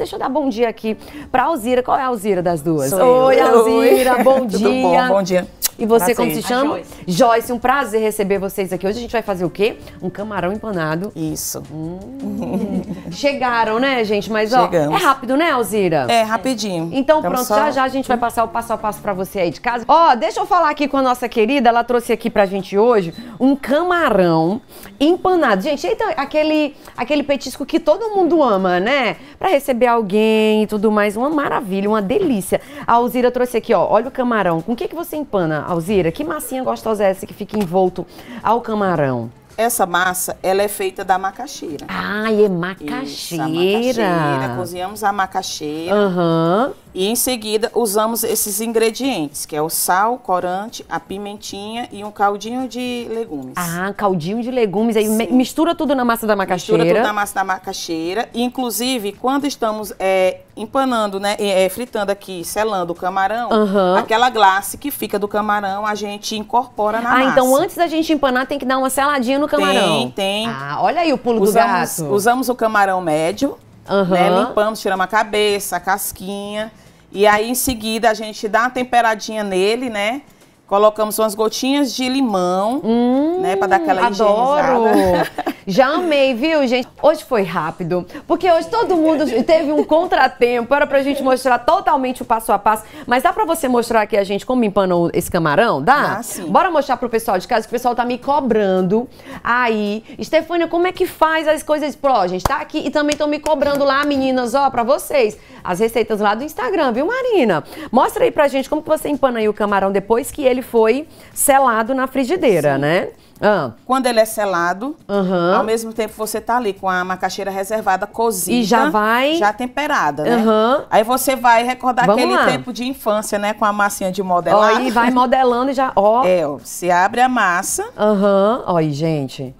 Deixa eu dar bom dia aqui para Alzira. Qual é a Alzira das duas? Sou Oi, eu. Alzira, bom dia. Tudo bom, bom dia. E você, prazer. como se chama? Joyce. Joyce. um prazer receber vocês aqui. Hoje a gente vai fazer o quê? Um camarão empanado. Isso. Hum. Chegaram, né, gente? Mas, ó, Chegamos. é rápido, né, Alzira? É, rapidinho. Então, Estamos pronto, só... já já a gente vai hum. passar o passo a passo pra você aí de casa. Ó, deixa eu falar aqui com a nossa querida, ela trouxe aqui pra gente hoje um camarão empanado. Gente, então, aquele, aquele petisco que todo mundo ama, né? Pra receber alguém e tudo mais, uma maravilha, uma delícia. A Alzira trouxe aqui, ó, olha o camarão. Com o que, que você empana, Alzira, que massinha gostosa é essa que fica envolto ao camarão? Essa massa, ela é feita da macaxeira. Ah, é macaxeira. Isso, a macaxeira. Cozinhamos a macaxeira. Uhum. E em seguida usamos esses ingredientes, que é o sal, corante, a pimentinha e um caldinho de legumes. Ah, caldinho de legumes. Aí Sim. mistura tudo na massa da macaxeira. Mistura tudo na massa da macaxeira. E, inclusive, quando estamos é, empanando, né, é, fritando aqui, selando o camarão, uhum. aquela glace que fica do camarão, a gente incorpora na ah, então massa. Ah, então antes da gente empanar, tem que dar uma seladinha no camarão? Tem, tem. Ah, olha aí o pulo usamos, do gato. Usamos o camarão médio, uhum. né, limpamos, tiramos a cabeça, a casquinha. E aí, em seguida, a gente dá uma temperadinha nele, né? Colocamos umas gotinhas de limão, hum, né? Pra dar aquela adoro. higienizada. Já amei, viu, gente? Hoje foi rápido, porque hoje todo mundo teve um contratempo. Era pra gente mostrar totalmente o passo a passo. Mas dá pra você mostrar aqui a gente como empanou esse camarão? Dá? Ah, sim. Bora mostrar pro pessoal de casa, que o pessoal tá me cobrando. Aí, Stefania, como é que faz as coisas? Pro, gente, tá aqui e também estão me cobrando lá, meninas, ó, pra vocês. As receitas lá do Instagram, viu, Marina? Mostra aí pra gente como que você empana aí o camarão depois que ele foi selado na frigideira, sim. né? Ah. Quando ele é selado, uhum. ao mesmo tempo você tá ali com a macaxeira reservada cozida. E já vai. Já temperada, né? Uhum. Aí você vai recordar Vamos aquele lá. tempo de infância, né? Com a massinha de modelar. Aí vai modelando e já. Ó. É, ó, se abre a massa. Aham. Uhum. aí, gente.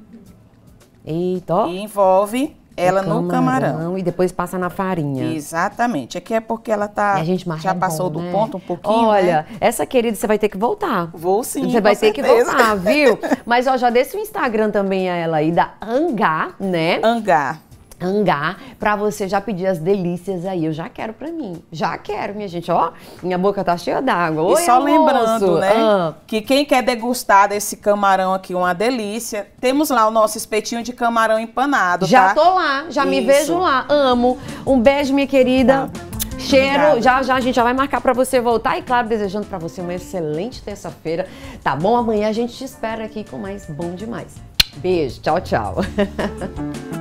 Eita. E envolve é é ela no camarão, no camarão. E depois passa na farinha. Exatamente. Aqui é porque ela tá. a gente já passou bom, do né? ponto um pouquinho. Né? Olha, né? essa querida, você vai ter que voltar. Vou sim. Você vai ter que voltar, viu? Mas ó, já deixa o Instagram também a ela aí, da Angar, né? Angar hangar para você já pedir as delícias aí. Eu já quero para mim. Já quero, minha gente. Ó, minha boca tá cheia d'água. e só almoço. lembrando, né, ah. que quem quer degustar desse camarão aqui, uma delícia, temos lá o nosso espetinho de camarão empanado, Já tá? tô lá, já Isso. me vejo lá. Amo. Um beijo, minha querida. Tá. Cheiro, já já a gente já vai marcar para você voltar e claro, desejando para você uma excelente terça-feira, tá bom? Amanhã a gente te espera aqui com mais bom demais. Beijo, tchau, tchau.